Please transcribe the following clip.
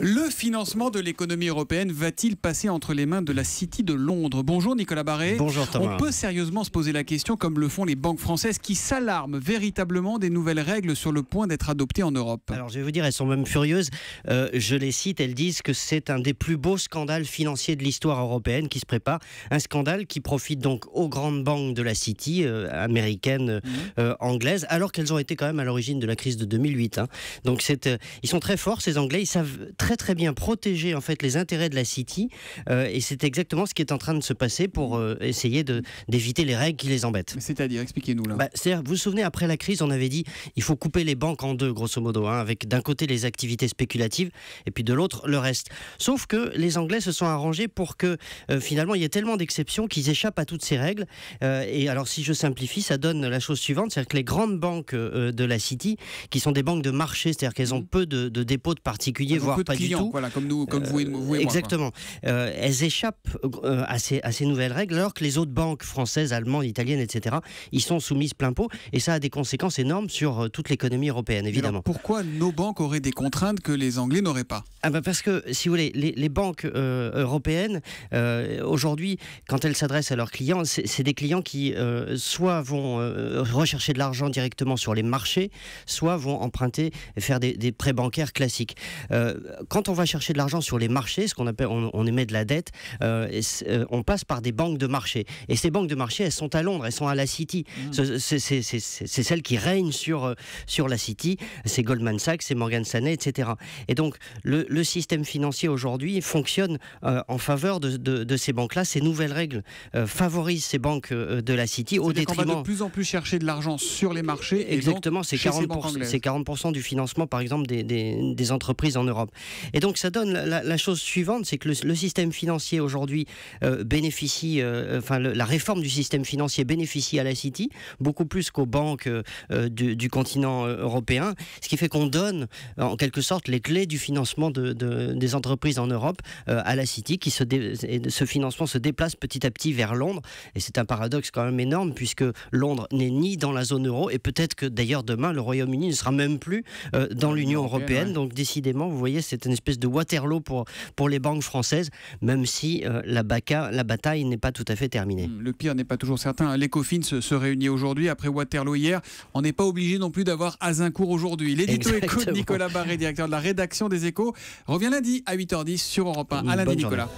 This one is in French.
Le financement de l'économie européenne va-t-il passer entre les mains de la City de Londres Bonjour Nicolas Barré. Bonjour Thomas. On peut sérieusement se poser la question, comme le font les banques françaises, qui s'alarment véritablement des nouvelles règles sur le point d'être adoptées en Europe. Alors je vais vous dire, elles sont même furieuses. Euh, je les cite, elles disent que c'est un des plus beaux scandales financiers de l'histoire européenne qui se prépare. Un scandale qui profite donc aux grandes banques de la City, euh, américaine, mhm. euh, anglaise, alors qu'elles ont été quand même à l'origine de la crise de 2008. Hein. Donc ils sont très forts, ces Anglais, ils savent très très bien protéger en fait les intérêts de la City euh, et c'est exactement ce qui est en train de se passer pour euh, essayer d'éviter les règles qui les embêtent. C'est-à-dire, expliquez-nous là. Bah, vous vous souvenez, après la crise, on avait dit il faut couper les banques en deux, grosso modo, hein, avec d'un côté les activités spéculatives et puis de l'autre le reste. Sauf que les Anglais se sont arrangés pour que euh, finalement il y ait tellement d'exceptions qu'ils échappent à toutes ces règles. et alors, si je simplifie, ça donne la chose suivante c'est-à-dire que les grandes banques de la City, qui sont des banques de marché, c'est-à-dire qu'elles ont mmh. peu de, de dépôts de particuliers, voire pas clients, du tout. Voilà, comme nous, comme vous et, euh, vous Exactement. Euh, elles échappent euh, à ces, nouvelles règles, alors que les autres banques françaises, allemandes, italiennes, etc., ils sont soumises plein pot, et ça a des conséquences énormes sur toute l'économie européenne, évidemment. pourquoi nos banques auraient des contraintes que les Anglais n'auraient pas ah bah Parce que, si vous voulez, les, banques européennes, aujourd'hui, quand elles s'adressent à leurs clients, c'est des clients qui soit vont rechercher de l'argent directement sur les marchés, soit vont emprunter, faire des, prêts bancaires classiques quand on va chercher de l'argent sur les marchés, ce qu'on appelle, on, émet de la dette, euh, euh, on passe par des banques de marché. Et ces banques de marché, elles sont à Londres, elles sont à la City. Mmh. C'est celles qui règnent sur, euh, sur la City. C'est Goldman Sachs, c'est Morgan Stanley, etc. Et donc, le, système financier aujourd'hui fonctionne en faveur de, de, ces banques-là. Ces nouvelles règles favorisent ces banques de la City au détriment. On va de plus en plus chercher de l'argent sur les marchés. Exactement, c'est 40%, 40 du financement, par exemple, des, des, des entreprises en Europe. Et donc ça donne la, chose suivante, c'est que le, système financier aujourd'hui euh, bénéficie, euh, enfin la réforme du système financier bénéficie à la City beaucoup plus qu'aux banques euh, du, continent européen, ce qui fait qu'on donne en quelque sorte les clés du financement des entreprises en Europe à la City, qui et ce financement se déplace petit à petit vers Londres, et c'est un paradoxe quand même énorme puisque Londres n'est ni dans la zone euro et peut-être que d'ailleurs demain le Royaume-Uni ne sera même plus dans l'Union européenne, donc décidément vous voyez c'est une espèce de Waterloo pour, pour les banques françaises, même si euh, la, bataille n'est pas tout à fait terminée. Hmm, le pire n'est pas toujours certain. L'ECOFIN se, réunit aujourd'hui après Waterloo hier. On n'est pas obligé non plus d'avoir Azincourt aujourd'hui. L'édito éco de Nicolas Barré, directeur de la rédaction des échos, revient lundi à 8h10 sur Europe 1. À lundi, Nicolas.